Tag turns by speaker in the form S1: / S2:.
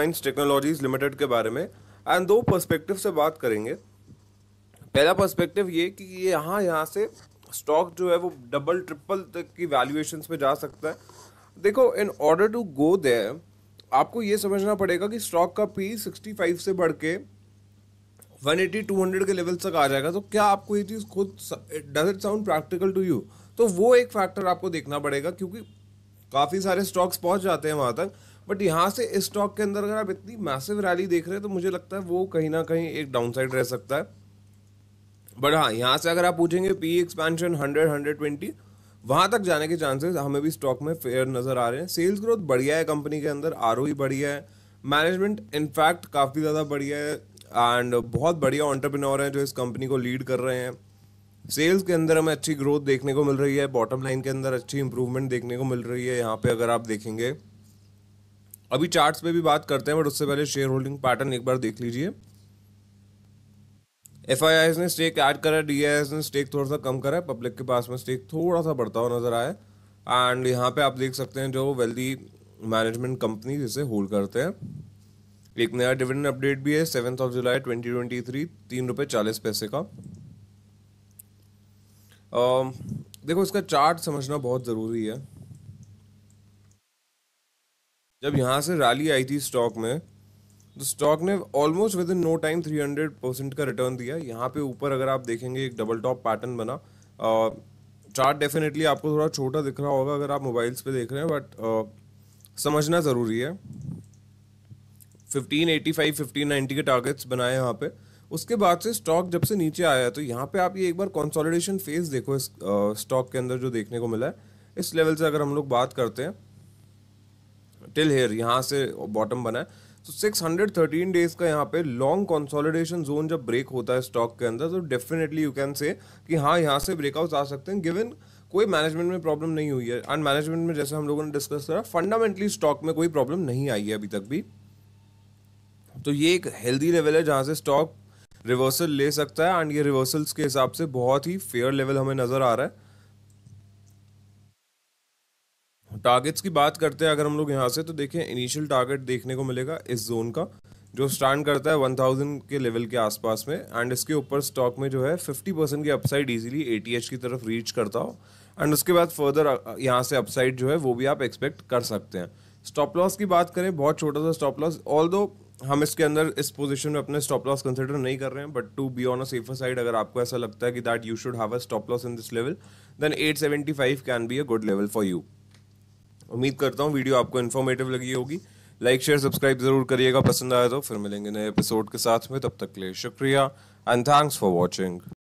S1: mines technologies limited के बारे में एंड दो पर्सपेक्टिव से बात करेंगे पहला पर्सपेक्टिव ये कि ये यहाँ यहाँ से स्टॉक जो है वो डबल ट्रिपल तक की वैल्यूएशंस पे जा सकता है देखो in order to go there आपको ये समझना पड़ेगा कि स्टॉक का पी सिक्सटी फाइव से बढ़ के वन एटी टू हंड्रेड के लेवल तक आ जाएगा तो क्या आपको ये चीज़ खुद does it sound practical to you तो वो एक फैक्टर आपको देखना पड़ेगा क्योंकि काफ़ी सारे स्टॉक्स पहुंच जाते हैं वहाँ तक बट यहाँ से इस स्टॉक के अंदर अगर आप इतनी मैसिव रैली देख रहे हैं तो मुझे लगता है वो कहीं ना कहीं एक डाउनसाइड रह सकता है बट हाँ यहाँ से अगर आप पूछेंगे P expansion hundred hundred twenty वहाँ तक जाने के चांसेस हमें भी स्टॉक में फेयर नज़र आ रहे हैं सेल्स ग्रोथ बढ़िया है कंपनी के अंदर आर e बढ़िया है मैनेजमेंट इनफैक्ट काफ़ी ज़्यादा बढ़िया है एंड बहुत बढ़िया ऑन्टरप्रिनोर हैं जो इस कंपनी को लीड कर रहे हैं सेल्स के अंदर हमें अच्छी ग्रोथ देखने को मिल रही है बॉटम लाइन के अंदर अच्छी इंप्रूवमेंट देखने को मिल रही है यहाँ पे अगर आप देखेंगे अभी चार्ट्स पे भी बात करते हैं बट उससे पहले शेयर होल्डिंग पैटर्न एक बार देख लीजिए एफ ने स्टेक ऐड करा डी ने स्टेक थोड़ा सा कम करा पब्लिक के पास में स्टेक थोड़ा सा बढ़ता हुआ नजर आया एंड यहाँ पे आप देख सकते हैं जो वेल्दी मैनेजमेंट कंपनी जिसे होल्ड करते हैं एक नया डिविडेंड अपडेट भी है seventh of July twenty twenty three तीन रुपये चालीस पैसे का आ, देखो इसका चार्ट समझना बहुत ज़रूरी है जब यहाँ से रैली आई थी स्टॉक में तो स्टॉक ने almost within no time 300 percent का रिटर्न दिया यहाँ पे ऊपर अगर आप देखेंगे एक डबल टॉप पैटर्न बना चार्ट डेफिनेटली आपको थोड़ा छोटा दिख रहा होगा अगर आप मोबाइल्स पे देख रहे हैं बट समझना ज़रूरी है 1585, 1590 के टारगेट्स बनाए यहाँ पे उसके बाद से स्टॉक जब से नीचे आया तो यहाँ पे आप ये एक बार कंसोलिडेशन फेज देखो इस स्टॉक के अंदर जो देखने को मिला है इस लेवल से अगर हम लोग बात करते हैं टिल हेयर यहाँ से बॉटम बना है तो सिक्स हंड्रेड थर्टीन डेज का यहाँ पे लॉन्ग कंसोलिडेशन जोन जब ब्रेक होता है स्टॉक के अंदर तो डेफिनेटली यू कैन से कि हाँ यहाँ से ब्रेकआउट आ सकते हैं गिवन कोई मैनेजमेंट में प्रॉब्लम नहीं हुई है एंड मैनेजमेंट में जैसे हम लोगों ने डिस्कस करा फंडामेंटली स्टॉक में कोई प्रॉब्लम नहीं आई है अभी तक भी तो ये एक हेल्दी लेवल है जहाँ से स्टॉक रिवर्सल ले सकता है एंड ये रिवर्सल्स के हिसाब से बहुत ही फेयर लेवल हमें नज़र आ रहा है टारगेट्स की बात करते हैं अगर हम लोग यहाँ से तो देखें इनिशियल टारगेट देखने को मिलेगा इस जोन का जो स्टैंड करता है 1000 के लेवल के आसपास में एंड इसके ऊपर स्टॉक में जो है 50 परसेंट की अपसाइड इजीली ए की तरफ रीच करता हो एंड उसके बाद फर्दर यहाँ से अपसाइड जो है वो भी आप एक्सपेक्ट कर सकते हैं स्टॉप लॉस की बात करें बहुत छोटा सा स्टॉप लॉस ऑल हम इसके अंदर इस पोजीशन में अपने स्टॉप लॉस कंसिडर नहीं कर रहे हैं but to be on a safer side अगर आपको ऐसा लगता है कि that you should have a stop loss in this level then 875 can be a good level for you उम्मीद करता हूँ वीडियो आपको इन्फॉर्मेटिव लगी होगी लाइक शेयर सब्सक्राइब जरूर करिएगा पसंद आया तो फिर मिलेंगे नए एपिसोड के साथ में तब तक के लिए शुक्रिया एंड थैंक्स फॉर वॉचिंग